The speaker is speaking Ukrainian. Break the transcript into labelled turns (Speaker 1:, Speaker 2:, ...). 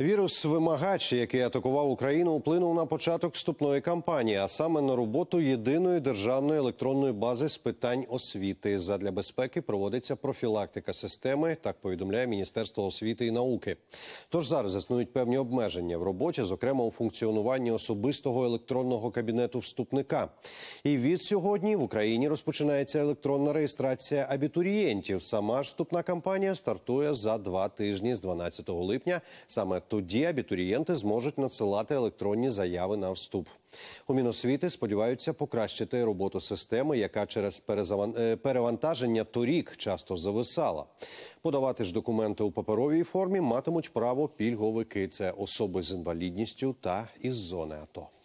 Speaker 1: Вірус вимагач, який атакував Україну, вплинув на початок вступної кампанії, а саме на роботу єдиної державної електронної бази з питань освіти. Задля безпеки проводиться профілактика системи. Так повідомляє Міністерство освіти і науки. Тож зараз існують певні обмеження в роботі, зокрема у функціонуванні особистого електронного кабінету вступника. І від сьогодні в Україні розпочинається електронна реєстрація абітурієнтів. Сама ж вступна кампанія стартує за два тижні з 12 липня. Саме тоді абітурієнти зможуть надсилати електронні заяви на вступ. У Міносвіти сподіваються покращити роботу системи, яка через е, перевантаження торік часто зависала. Подавати ж документи у паперовій формі матимуть право пільговики. Це особи з інвалідністю та із зони АТО.